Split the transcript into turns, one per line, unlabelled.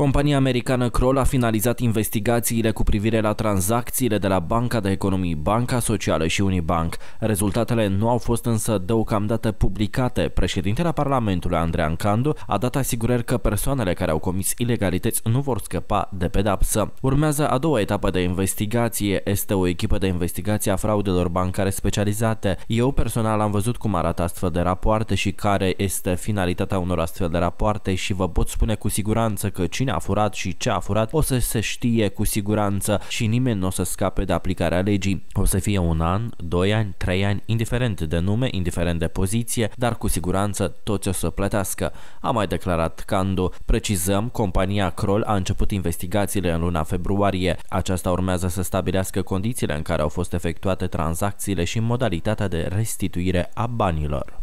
Compania americană Kroll a finalizat investigațiile cu privire la tranzacțiile de la Banca de Economii, Banca Socială și Unibank. Rezultatele nu au fost însă deocamdată publicate. Președintele Parlamentului, Andrei Ancandu, a dat asigurări că persoanele care au comis ilegalități nu vor scăpa de pedapsă. Urmează a doua etapă de investigație. Este o echipă de investigație a fraudelor bancare specializate. Eu personal am văzut cum arată astfel de rapoarte și care este finalitatea unor astfel de rapoarte și vă pot spune cu siguranță că cine cine a furat și ce a furat o să se știe cu siguranță și nimeni nu o să scape de aplicarea legii. O să fie un an, doi ani, trei ani, indiferent de nume, indiferent de poziție, dar cu siguranță toți o să plătească. A mai declarat Candu. Precizăm, compania Kroll a început investigațiile în luna februarie. Aceasta urmează să stabilească condițiile în care au fost efectuate tranzacțiile și modalitatea de restituire a banilor.